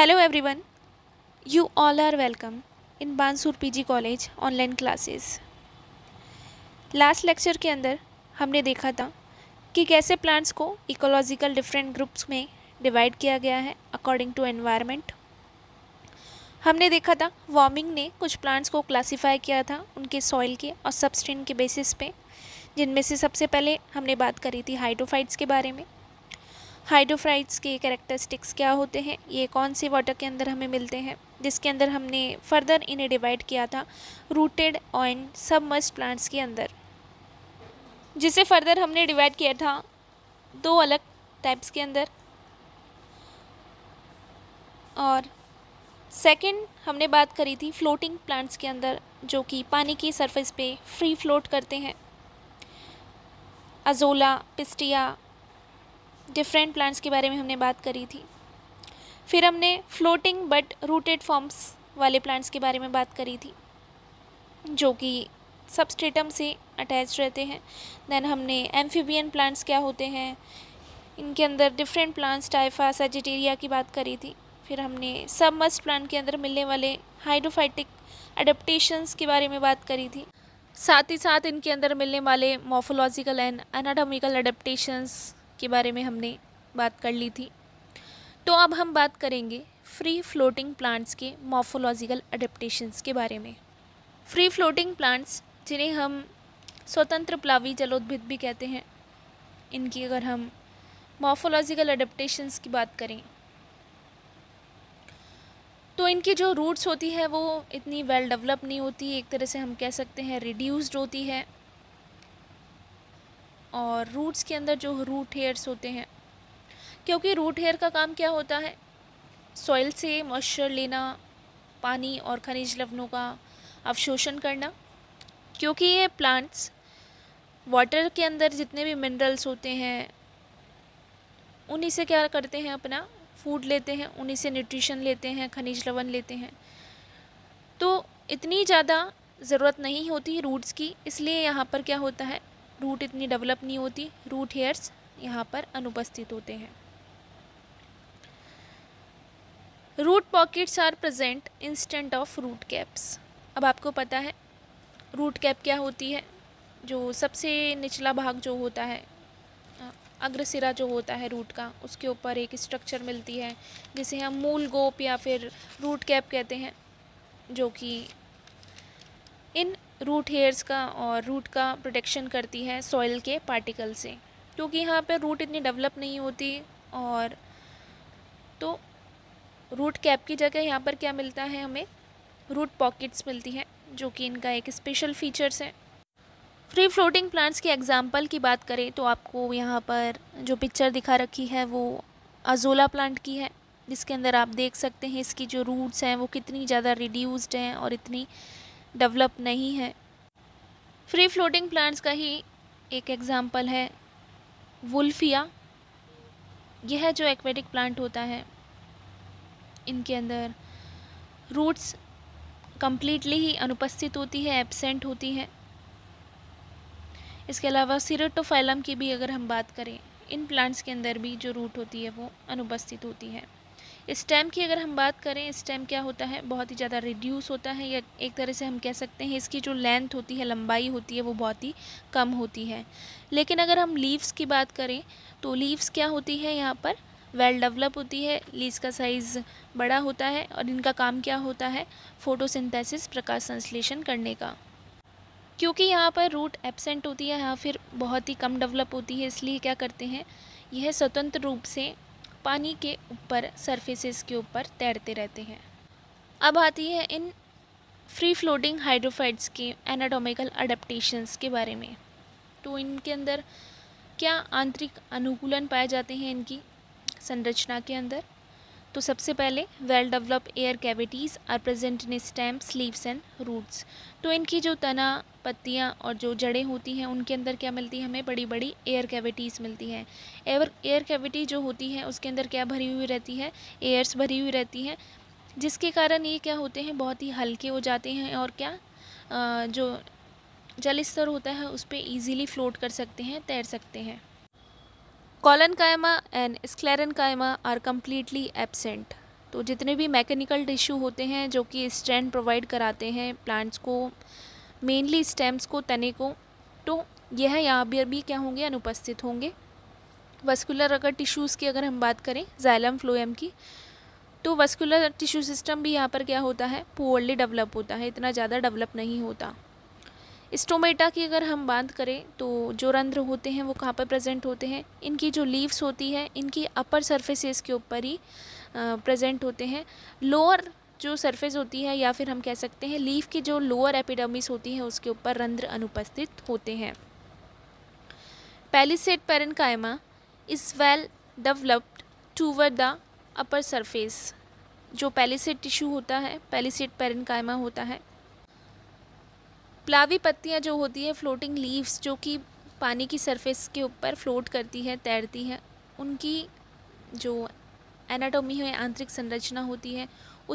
hello everyone you all are welcome in Bansur PG college online classes last lecture के अंदर हमने देखा था कि कैसे प्लांट्स को इकोलॉजिकल डिफरेंट ग्रुप्स में डिवाइड किया गया है अकॉर्डिंग टू एनवायरनमेंट हमने देखा था वार्मिंग ने कुछ प्लांट्स को क्लासिफाई किया था उनके सॉइल के और सबस्ट्रेन के बेसिस पे जिनमें से सबसे पहले हमने बात करी थी हाइड्रोफाइट्स के बारे में हाइड्रोफ्राइड्स के करेक्टरिस्टिक्स क्या होते हैं ये कौन से वाटर के अंदर हमें मिलते हैं जिसके अंदर हमने फर्दर इन्हें डिवाइड किया था रूटेड सब सबमर्स प्लांट्स के अंदर जिसे फर्दर हमने डिवाइड किया था दो अलग टाइप्स के अंदर और सेकंड हमने बात करी थी फ्लोटिंग प्लांट्स के अंदर जो कि पानी की सरफेस पे फ्री फ्लोट करते हैं अजोला पिस्टिया डिफरेंट प्लांट्स के बारे में हमने बात करी थी फिर हमने फ्लोटिंग बट रूटेड फॉर्म्स वाले प्लांट्स के बारे में बात करी थी जो कि सबस्टेटम से अटैच रहते हैं देन हमने एम्फीबियन प्लांट्स क्या होते हैं इनके अंदर डिफरेंट प्लांट्स टाइफा सेजिटेरिया की बात करी थी फिर हमने सब मस्ट प्लांट के अंदर मिलने वाले हाइड्रोफाइटिक अडप्टेशंस के बारे में बात करी थी साथ ही साथ इनके अंदर मिलने वाले मॉफोलॉजिकल एंड एनाटॉमिकल अडेप्टेशंस के बारे में हमने बात कर ली थी तो अब हम बात करेंगे फ्री फ्लोटिंग प्लांट्स के मॉर्फोलॉजिकल अडेप्टशंस के बारे में फ्री फ्लोटिंग प्लांट्स जिन्हें हम स्वतंत्र प्लावी जलोद्भिद भी कहते हैं इनकी अगर हम मॉर्फोलॉजिकल अडेप्टशंस की बात करें तो इनकी जो रूट्स होती है वो इतनी वेल well डेवलप नहीं होती एक तरह से हम कह सकते हैं रिड्यूस्ड होती है और रूट्स के अंदर जो रूट हेयर्स होते हैं क्योंकि रूट हेयर का काम क्या होता है सॉइल से मॉइस्चर लेना पानी और खनिज लवणों का अवशोषण करना क्योंकि ये प्लांट्स वाटर के अंदर जितने भी मिनरल्स होते हैं उन्हीं से क्या करते हैं अपना फूड लेते हैं उन्हीं से न्यूट्रिशन लेते हैं खनिज लवण लेते हैं तो इतनी ज़्यादा ज़रूरत नहीं होती रूट्स की इसलिए यहाँ पर क्या होता है रूट इतनी डेवलप नहीं होती रूट हेयर्स यहाँ पर अनुपस्थित होते हैं root pockets are present instead of root caps अब आपको पता है रूट कैप क्या होती है जो सबसे निचला भाग जो होता है अग्रसिरा जो होता है रूट का उसके ऊपर एक स्ट्रक्चर मिलती है जिसे हम मूल गोप या फिर रूट कैप कहते हैं जो कि इन रूट हेयर्स का और रूट का प्रोटेक्शन करती है सॉइल के पार्टिकल से क्योंकि यहाँ पर रूट इतनी डेवलप नहीं होती और तो रूट कैप की जगह यहाँ पर क्या मिलता है हमें रूट पॉकेट्स मिलती हैं जो कि इनका एक स्पेशल फीचर्स है फ्री फ्लोटिंग प्लांट्स के एग्जाम्पल की बात करें तो आपको यहाँ पर जो पिक्चर दिखा रखी है वो अजोला प्लांट की है जिसके अंदर आप देख सकते हैं इसकी जो रूट्स हैं वो कितनी ज़्यादा रिड्यूस्ड हैं और इतनी डेवलप नहीं है फ्री फ्लोटिंग प्लांट्स का ही एक एग्ज़ाम्पल है वुल्फिया यह जो एक्वेटिक प्लांट होता है इनके अंदर रूट्स कम्प्लीटली ही अनुपस्थित होती है एबसेंट होती है इसके अलावा सीरेटोफाइलम की भी अगर हम बात करें इन प्लांट्स के अंदर भी जो रूट होती है वो अनुपस्थित होती है स्टेम की अगर हम बात करें स्टेम क्या होता है बहुत ही ज़्यादा रिड्यूस होता है या एक तरह से हम कह सकते हैं इसकी जो लेंथ होती है लंबाई होती है वो बहुत ही कम होती है लेकिन अगर हम लीव्स की बात करें तो लीव्स क्या होती है यहाँ पर वेल डेवलप होती है लीव्स का साइज़ बड़ा होता है और इनका काम क्या होता है फोटोसिंथेसिस प्रकाश संश्लेषण करने का क्योंकि यहाँ पर रूट एबसेंट होती है यहाँ फिर बहुत ही कम डेवलप होती है इसलिए क्या करते हैं यह स्वतंत्र रूप से पानी के ऊपर सरफेसेस के ऊपर तैरते रहते हैं अब आती है इन फ्री फ्लोटिंग हाइड्रोफाइट्स के एनाडोमिकल अडेप्टशंस के बारे में तो इनके अंदर क्या आंतरिक अनुकूलन पाए जाते हैं इनकी संरचना के अंदर तो सबसे पहले well develop air cavities are present in stem sleeves and roots तो इनकी जो तना पत्तियाँ और जो जड़ें होती हैं उनके अंदर क्या मिलती है हमें बड़ी बड़ी एयर कैविटीज़ मिलती हैं एयर एयर कैविटी जो होती है उसके अंदर क्या भरी हुई रहती है एयर्स भरी हुई रहती हैं जिसके कारण ये क्या होते हैं बहुत ही हल्के हो जाते हैं और क्या आ, जो जल स्तर होता है उस पर ईज़िली फ्लोट कर सकते हैं तैर सकते हैं कायमा एंड कायमा आर कम्प्लीटली एबसेंट तो जितने भी मैकेनिकल टिश्यू होते हैं जो कि स्टैंड प्रोवाइड कराते हैं प्लांट्स को मेनली स्टेम्स को तने को तो यह यहाँ पर भी क्या होंगे अनुपस्थित होंगे वस्कुलर अगर टिश्यूज़ की अगर हम बात करें जाइलम फ्लोएम की तो वस्कुलर टिश्यू सिस्टम भी यहाँ पर क्या होता है पुअरली डेवलप होता है इतना ज़्यादा डेवलप नहीं होता स्टोमेटा की अगर हम बात करें तो जो रंध्र होते हैं वो कहाँ पर प्रेजेंट होते हैं इनकी जो लीव्स होती है इनकी अपर सरफेसेस के ऊपर ही प्रेजेंट होते हैं लोअर जो सरफेस होती है या फिर हम कह सकते हैं लीफ की जो लोअर एपिडर्मिस होती है उसके ऊपर रंध्र अनुपस्थित होते हैं पैलिसेट कायमा is well developed toward the upper surface जो पैलिसेट टिश्यू होता है पैलिसेट कायमा होता है प्लावी पत्तियाँ जो होती हैं फ्लोटिंग लीव्स जो कि पानी की सरफेस के ऊपर फ्लोट करती हैं तैरती हैं उनकी जो एनाटोमी है आंतरिक संरचना होती है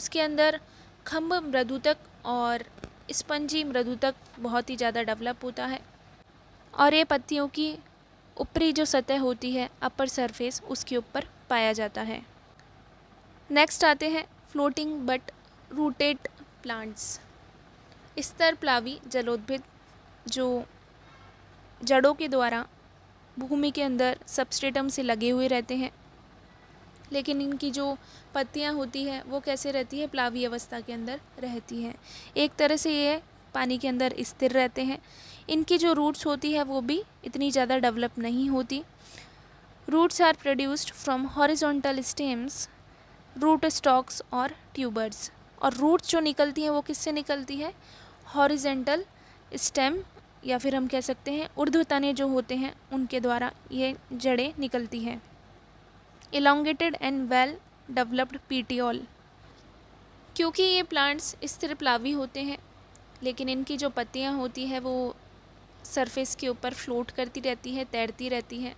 उसके अंदर खम्भ मृदु तक और स्पंजी तक बहुत ही ज़्यादा डेवलप होता है और ये पत्तियों की ऊपरी जो सतह होती है अपर सरफेस उसके ऊपर पाया जाता है नेक्स्ट आते हैं फ्लोटिंग बट रूटेड प्लांट्स स्तर प्लावी जलोद्भिद जो जड़ों के द्वारा भूमि के अंदर सबस्टेटम से लगे हुए रहते हैं लेकिन इनकी जो पत्तियां होती हैं वो कैसे रहती है प्लावी अवस्था के अंदर रहती हैं एक तरह से ये पानी के अंदर स्थिर रहते हैं इनकी जो रूट्स होती है वो भी इतनी ज़्यादा डेवलप नहीं होती roots are produced from horizontal stems root stocks और ट्यूबर्स और रूट्स जो निकलती हैं वो किससे निकलती है हॉरिजेंटल स्टेम या फिर हम कह सकते हैं उर्ध तने जो होते हैं उनके द्वारा ये जड़ें निकलती हैं elongated and well developed petiole क्योंकि ये प्लांट्स प्लावी होते हैं लेकिन इनकी जो पत्तियाँ होती है वो सरफेस के ऊपर फ्लोट करती रहती है तैरती रहती है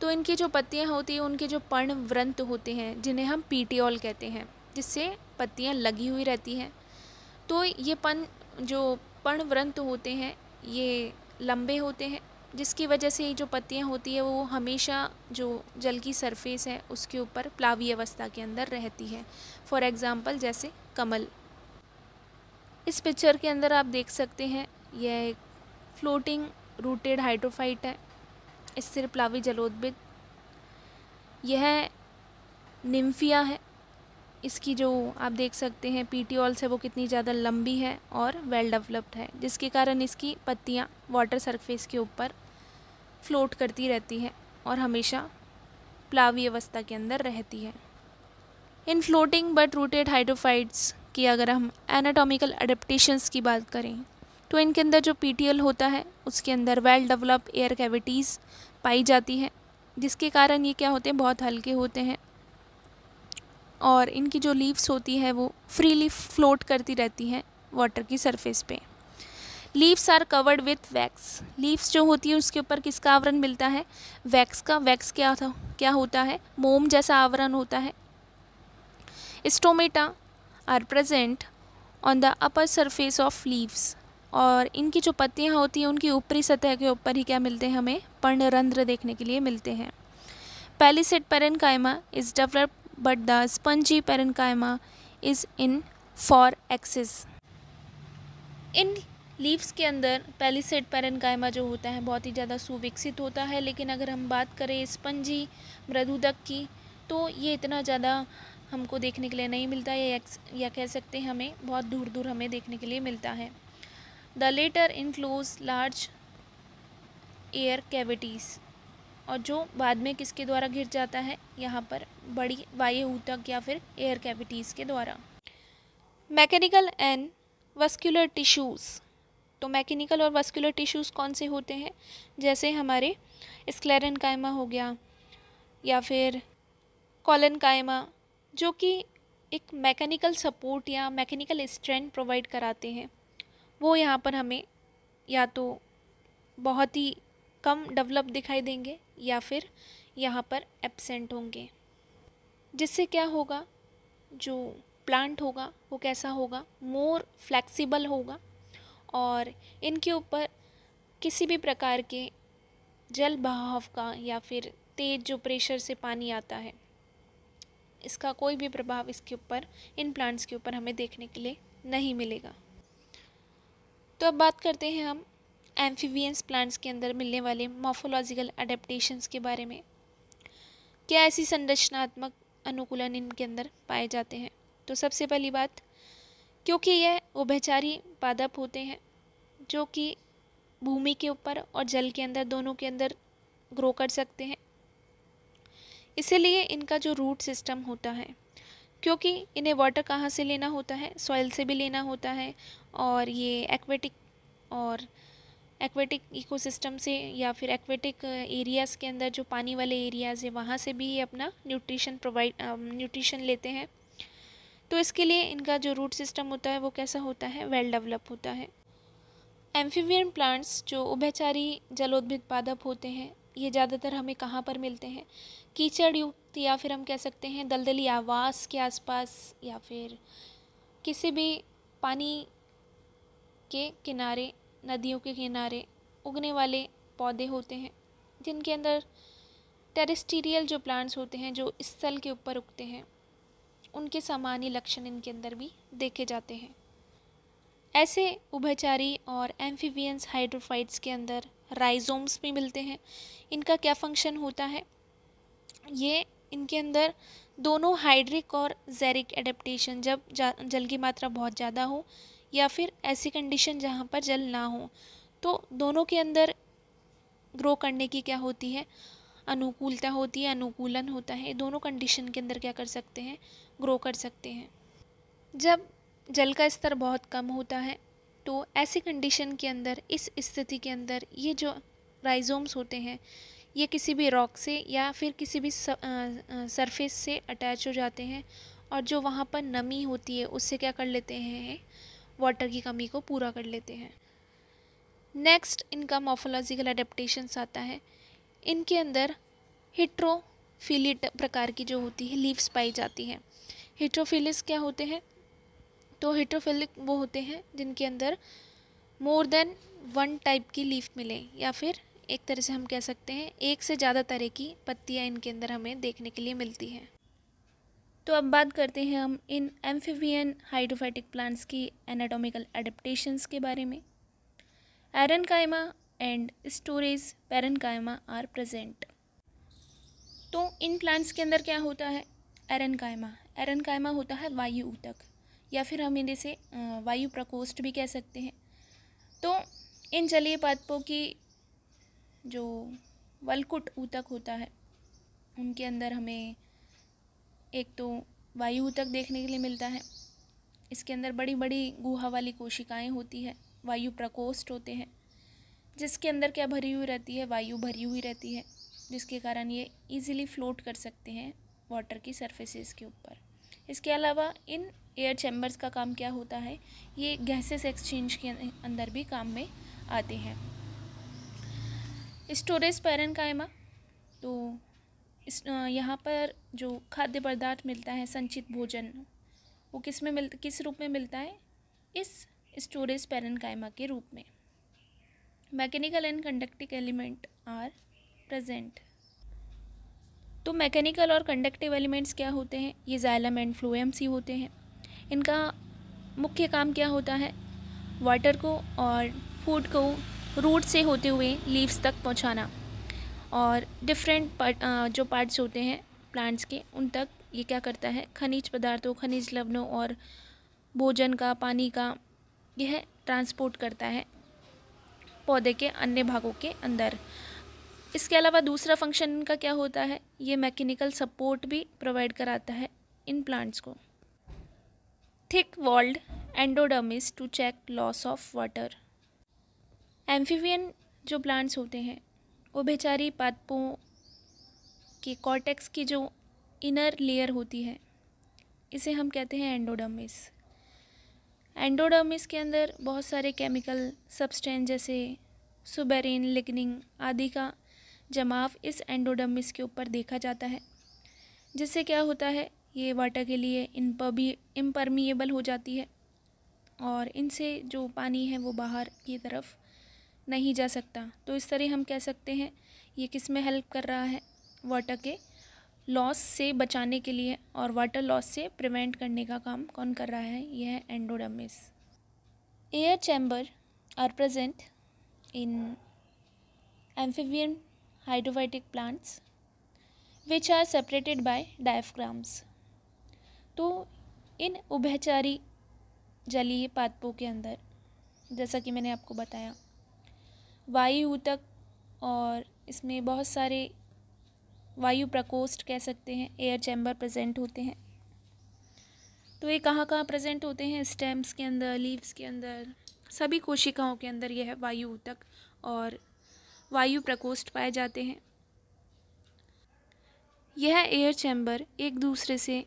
तो इनकी जो पत्तियाँ होती हैं उनके जो पर्ण व्रंत होते हैं जिन्हें हम पीटियोल कहते हैं जिससे पत्तियाँ लगी हुई रहती हैं तो ये पन जो पर्णव्रंत होते हैं ये लंबे होते हैं जिसकी वजह से ये जो पत्तियाँ होती है वो हमेशा जो जल की सरफेस है उसके ऊपर प्लावी अवस्था के अंदर रहती है फॉर एग्ज़ाम्पल जैसे कमल इस पिक्चर के अंदर आप देख सकते हैं यह एक फ्लोटिंग रूटेड हाइड्रोफाइट है स्थिर प्लावी जलोद्भिद यह निम्फिया है इसकी जो आप देख सकते हैं पीटीओल्स है वो कितनी ज़्यादा लंबी है और वेल डेवलप्ड है जिसके कारण इसकी पत्तियाँ वाटर सरफेस के ऊपर फ्लोट करती रहती है और हमेशा प्लावी अवस्था के अंदर रहती है in floating but rooted hydrophytes की अगर हम एनाटॉमिकल अडेप्टशंस की बात करें तो इनके अंदर जो पी होता है उसके अंदर वेल डेवलप एयर कैविटीज़ पाई जाती है जिसके कारण ये क्या होते हैं बहुत हल्के होते हैं और इनकी जो लीव्स होती है वो फ्रीली फ्लोट करती रहती हैं वाटर की सरफेस पे leaves are covered with wax leaves जो होती है उसके ऊपर किसका आवरण मिलता है वैक्स का वैक्स क्या था क्या होता है मोम जैसा आवरण होता है stomata are present on the upper surface of leaves और इनकी जो पत्तियाँ होती हैं उनकी ऊपरी सतह के ऊपर ही क्या मिलते हैं हमें पर्णरंध्र देखने के लिए मिलते हैं पैलिसेट कायमा is develop but the spongy parenchyma is in for access in leaves के अंदर पैलीसेड पैरनकाइमा जो होता है बहुत ही ज़्यादा सुविकसित होता है लेकिन अगर हम बात करें स्पंजी मृदुदक की तो ये इतना ज़्यादा हमको देखने के लिए नहीं मिलता या या कह सकते हैं हमें बहुत दूर दूर हमें देखने के लिए मिलता है the latter enclose large air cavities और जो बाद में किसके द्वारा घिर जाता है यहाँ पर बड़ी वायु ऊतक या फिर एयर कैविटीज़ के द्वारा मैकेनिकल एंड वस्कुलर टिश्यूज़ तो मैकेनिकल और वस्कुलर टिश्यूज़ कौन से होते हैं जैसे हमारे स्क्लेरन कायमा हो गया या फिर कॉलन कायमा जो कि एक मैकेनिकल सपोर्ट या मैकेनिकल स्ट्रेंथ प्रोवाइड कराते हैं वो यहाँ पर हमें या तो बहुत ही कम डेवलप दिखाई देंगे या फिर यहाँ पर एबसेंट होंगे जिससे क्या होगा जो प्लांट होगा वो कैसा होगा मोर फ्लैक्सीबल होगा और इनके ऊपर किसी भी प्रकार के जल बहाव का या फिर तेज़ जो प्रेशर से पानी आता है इसका कोई भी प्रभाव इसके ऊपर इन प्लांट्स के ऊपर हमें देखने के लिए नहीं मिलेगा तो अब बात करते हैं हम एम्फीवियंस प्लांट्स के अंदर मिलने वाले मॉफोलॉजिकल अडेप्टेशंस के बारे में क्या ऐसी संरचनात्मक अनुकूलन इनके अंदर पाए जाते हैं तो सबसे पहली बात क्योंकि यह उभचारी पादप होते हैं जो कि भूमि के ऊपर और जल के अंदर दोनों के अंदर ग्रो कर सकते हैं इसीलिए इनका जो रूट सिस्टम होता है क्योंकि इन्हें वाटर कहाँ से लेना होता है सॉइल से भी लेना होता है और ये एक्वेटिक और एक्वेटिक इकोसिस्टम से या फिर एक्वेटिक एरियाज़ के अंदर जो पानी वाले एरियाज़ हैं वहाँ से भी ये अपना न्यूट्रिशन प्रोवाइड न्यूट्रिशन लेते हैं तो इसके लिए इनका जो रूट सिस्टम होता है वो कैसा होता है वेल डेवलप होता है एम्फीवियन प्लांट्स जो उभयचारी जलोद्भिद पादप होते हैं ये ज़्यादातर हमें कहाँ पर मिलते हैं कीचड़ युक्त या फिर हम कह सकते हैं दलदली आवास के आसपास या फिर किसी भी पानी के किनारे नदियों के किनारे उगने वाले पौधे होते हैं जिनके अंदर टेरेस्टीरियल जो प्लांट्स होते हैं जो इस स्थल के ऊपर उगते हैं उनके सामान्य लक्षण इनके अंदर भी देखे जाते हैं ऐसे उभयचारी और एम्फीवियंस हाइड्रोफाइट्स के अंदर राइजोम्स भी मिलते हैं इनका क्या फंक्शन होता है ये इनके अंदर दोनों हाइड्रिक और जैरिक एडेप्टेशन जब जा, जल की मात्रा बहुत ज़्यादा हो या फिर ऐसी कंडीशन जहाँ पर जल ना हो तो दोनों के अंदर ग्रो करने की क्या होती है अनुकूलता होती है अनुकूलन होता है दोनों कंडीशन के अंदर क्या कर सकते हैं ग्रो कर सकते हैं जब जल का स्तर बहुत कम होता है तो ऐसी कंडीशन के अंदर इस स्थिति के अंदर ये जो राइजोम्स होते हैं ये किसी भी रॉक से या फिर किसी भी सरफेस से अटैच हो जाते हैं और जो वहाँ पर नमी होती है उससे क्या कर लेते हैं वाटर की कमी को पूरा कर लेते हैं नेक्स्ट इनका मोफोलॉजिकल अडेप्टेशंस आता है इनके अंदर हिट्रोफिलिट प्रकार की जो होती है लीव्स पाई जाती हैं हिट्रोफिलिस क्या होते हैं तो हिट्रोफिलिक वो होते हैं जिनके अंदर मोर देन वन टाइप की लीफ मिले या फिर एक तरह से हम कह सकते हैं एक से ज़्यादा तरह की पत्तियाँ इनके अंदर हमें देखने के लिए मिलती हैं तो अब बात करते हैं हम इन एम्फीवियन हाइड्रोफेटिक प्लांट्स की एनाटॉमिकल एडेप्टेशंस के बारे में aerenchyma and storage parenchyma are present तो इन प्लांट्स के अंदर क्या होता है एरन कायमा एरन कायमा होता है वायु ऊतक या फिर हम इन्हें से वायु प्रकोष्ठ भी कह सकते हैं तो इन जलीय पादपों की जो वलकुट ऊतक होता है उनके अंदर हमें एक तो वायु तक देखने के लिए मिलता है इसके अंदर बड़ी बड़ी गुहा वाली कोशिकाएं होती है वायु प्रकोष्ठ होते हैं जिसके अंदर क्या भरी हुई रहती है वायु भरी हुई रहती है जिसके कारण ये इजीली फ्लोट कर सकते हैं वाटर की सरफेसेस के ऊपर इसके अलावा इन एयर चैम्बर्स का काम क्या होता है ये गैसेस एक्सचेंज के अंदर भी काम में आते हैं स्टोरेज पैरन तो इस यहाँ पर जो खाद्य पदार्थ मिलता है संचित भोजन वो किस में मिल किस रूप में मिलता है इस स्टोरेज कायमा के रूप में mechanical and conductive element are present तो मैकेनिकल और कंडक्टिव एलिमेंट्स क्या होते हैं ये जायलम एंड फ्लूएम्स ही होते हैं इनका मुख्य काम क्या होता है वाटर को और फूड को रूट से होते हुए लीव्स तक पहुँचाना और डिफरेंट पार्ट जो पार्ट्स होते हैं प्लांट्स के उन तक ये क्या करता है खनिज पदार्थों खनिज लवणों और भोजन का पानी का यह ट्रांसपोर्ट करता है पौधे के अन्य भागों के अंदर इसके अलावा दूसरा फंक्शन इनका क्या होता है ये मैकेनिकल सपोर्ट भी प्रोवाइड कराता है इन प्लांट्स को thick walled endodermis to check loss of water amphibian जो प्लांट्स होते हैं वो बेचारी पादपों के कॉर्टेक्स की जो इनर लेयर होती है इसे हम कहते हैं एंडोडर्मिस एंडोडर्मिस के अंदर बहुत सारे केमिकल सब्सटेंस जैसे सुबेरिन लिग्निंग आदि का जमाव इस एंडोडर्मिस के ऊपर देखा जाता है जिससे क्या होता है ये वाटर के लिए इनपबी हो जाती है और इनसे जो पानी है वो बाहर की तरफ नहीं जा सकता तो इस तरह हम कह सकते हैं ये किस में हेल्प कर रहा है वाटर के लॉस से बचाने के लिए और वाटर लॉस से प्रिवेंट करने का काम कौन कर रहा है यह है endodermis air chamber are present in amphibian hydrophytic plants which are separated by diaphragms तो इन उभचारी जलीय पादपों के अंदर जैसा कि मैंने आपको बताया वायु ऊतक और इसमें बहुत सारे वायु प्रकोष्ठ कह सकते हैं एयर चैम्बर प्रेजेंट होते हैं तो ये कहाँ कहाँ प्रेजेंट होते हैं स्टेम्स के अंदर लीव्स के अंदर सभी कोशिकाओं के अंदर यह वायु ऊतक और वायु प्रकोष्ठ पाए जाते हैं यह एयर चैम्बर एक दूसरे से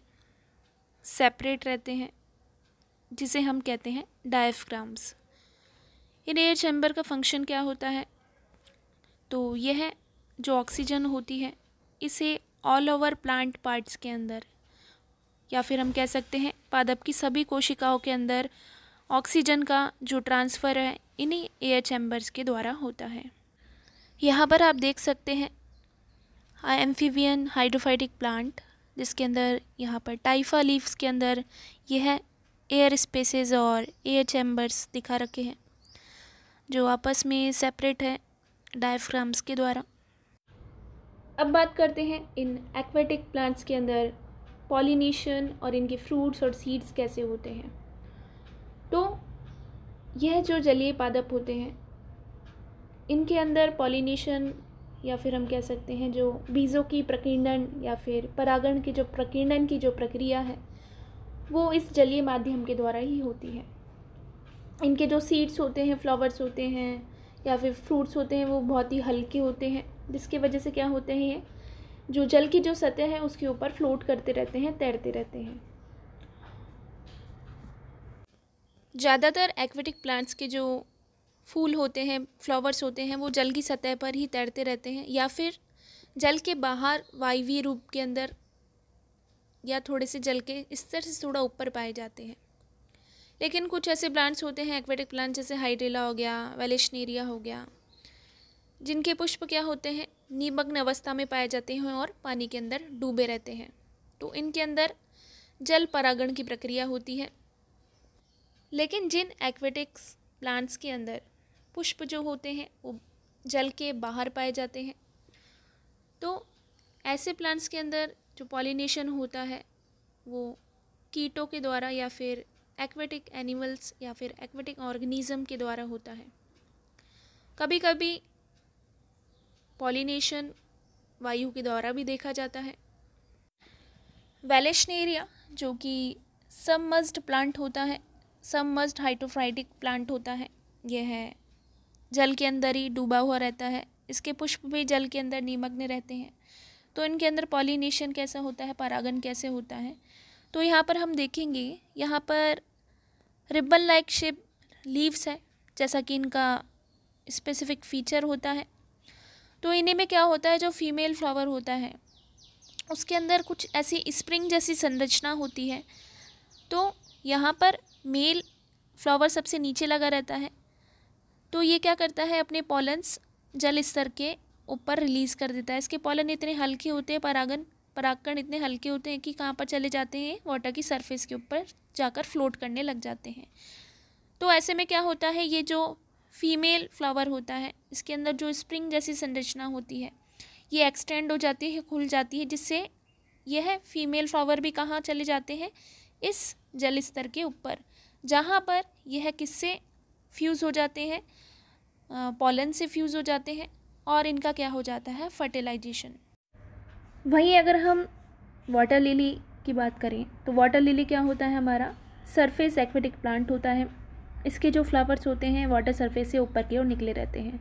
सेपरेट रहते हैं जिसे हम कहते हैं डायफ्राम्स इन एयर चैम्बर का फंक्शन क्या होता है तो यह है जो ऑक्सीजन होती है इसे ऑल ओवर प्लांट पार्ट्स के अंदर या फिर हम कह सकते हैं पादप की सभी कोशिकाओं के अंदर ऑक्सीजन का जो ट्रांसफ़र है इन्हीं एयर चैम्बर्स के द्वारा होता है यहाँ पर आप देख सकते हैं एम्फीवियन हाइड्रोफाइटिक प्लांट जिसके अंदर यहाँ पर टाइफा लीव्स के अंदर यह एयर स्पेसेस और एयर चैम्बर्स दिखा रखे हैं जो आपस में सेपरेट है डायफ्राम्स के द्वारा अब बात करते हैं इन एक्वेटिक प्लांट्स के अंदर पॉलिनेशन और इनके फ्रूट्स और सीड्स कैसे होते हैं तो यह जो जलीय पादप होते हैं इनके अंदर पॉलिनेशन या फिर हम कह सकते हैं जो बीजों की प्रकीर्णन या फिर परागण की जो प्रकीर्णन की जो प्रक्रिया है वो इस जलीय माध्यम के द्वारा ही होती है इनके जो सीड्स होते हैं फ्लावर्स होते हैं या फिर फ्रूट्स होते हैं वो बहुत ही हल्के होते हैं जिसके वजह से क्या होते हैं ये जो जल की जो सतह है उसके ऊपर फ्लोट करते रहते हैं तैरते रहते हैं ज़्यादातर एक्वेटिक प्लांट्स के जो फूल होते हैं फ्लावर्स होते हैं वो जल की सतह पर ही तैरते रहते हैं या फिर जल के बाहर वायवीय रूप के अंदर या थोड़े से जल के स्तर से थोड़ा ऊपर पाए जाते हैं लेकिन कुछ ऐसे प्लांट्स होते हैं एक्वेटिक प्लांट जैसे हाइड्रेला हो गया वेलेशनेरिया हो गया जिनके पुष्प क्या होते हैं निमग्न अवस्था में पाए जाते हैं और पानी के अंदर डूबे रहते हैं तो इनके अंदर जल परागण की प्रक्रिया होती है लेकिन जिन एक्वेटिक्स प्लांट्स के अंदर पुष्प जो होते हैं वो जल के बाहर पाए जाते हैं तो ऐसे प्लांट्स के अंदर जो पॉलिनेशन होता है वो कीटों के द्वारा या फिर एक्वेटिक एनिमल्स या फिर एक्वेटिक ऑर्गेनिज्म के द्वारा होता है कभी कभी पॉलिनेशन वायु के द्वारा भी देखा जाता है वेलेशनेरिया जो कि सममस्ड प्लांट होता है सममस्ड हाइटोफ्राइटिक प्लांट होता है यह है जल के अंदर ही डूबा हुआ रहता है इसके पुष्प भी जल के अंदर निमग्न रहते हैं तो इनके अंदर पॉलिनेशन कैसा होता है परागन कैसे होता है तो यहाँ पर हम देखेंगे यहाँ पर रिबन लाइक शेप लीव्स है जैसा कि इनका स्पेसिफिक फीचर होता है तो इन्हें में क्या होता है जो फीमेल फ्लावर होता है उसके अंदर कुछ ऐसी स्प्रिंग जैसी संरचना होती है तो यहाँ पर मेल फ्लावर सबसे नीचे लगा रहता है तो ये क्या करता है अपने पॉलन्स जल स्तर के ऊपर रिलीज़ कर देता है इसके पॉलन इतने हल्के होते हैं परागन परागकण इतने हल्के होते हैं कि कहाँ पर चले जाते हैं वाटर की सरफेस के ऊपर जाकर फ्लोट करने लग जाते हैं तो ऐसे में क्या होता है ये जो फीमेल फ्लावर होता है इसके अंदर जो स्प्रिंग जैसी संरचना होती है ये एक्सटेंड हो जाती है खुल जाती है जिससे यह फीमेल फ्लावर भी कहाँ चले जाते हैं इस जल स्तर के ऊपर जहाँ पर यह किससे फ्यूज़ हो जाते हैं पॉलन से फ्यूज़ हो जाते हैं और इनका क्या हो जाता है फर्टिलाइजेशन वहीं अगर हम वाटर लिली की बात करें तो वाटर लिली क्या होता है हमारा सरफेस एक्वेटिक प्लांट होता है इसके जो फ्लावर्स होते हैं वाटर सरफेस से ऊपर की ओर निकले रहते हैं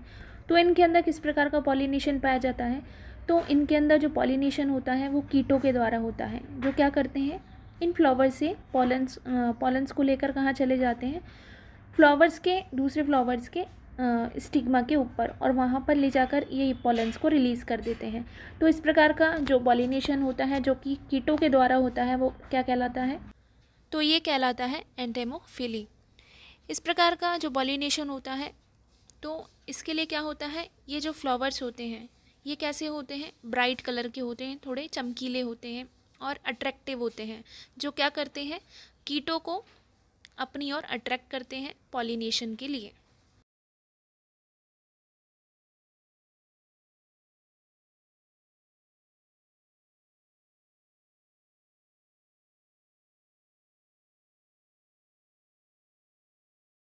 तो इनके अंदर किस प्रकार का पॉलिनेशन पाया जाता है तो इनके अंदर जो पॉलिनेशन होता है वो कीटों के द्वारा होता है जो क्या करते हैं इन फ्लावर्स से पॉलन्स पॉलन्स को लेकर कहाँ चले जाते हैं फ्लावर्स के दूसरे फ्लावर्स के स्टिग्मा के ऊपर और वहाँ पर ले जाकर ये पॉलेंस को रिलीज़ कर देते हैं तो इस प्रकार का जो पॉलिनेशन होता है जो कि कीटों के द्वारा होता है वो क्या कहलाता है तो ये कहलाता है एंटेमोफिली इस प्रकार का जो पॉलिनेशन होता है तो इसके लिए क्या होता है ये जो फ्लावर्स होते हैं ये कैसे होते हैं ब्राइट कलर के होते हैं थोड़े चमकीले होते हैं और अट्रैक्टिव होते हैं जो क्या करते हैं कीटों को अपनी ओर अट्रैक्ट करते हैं पॉलिनेशन के लिए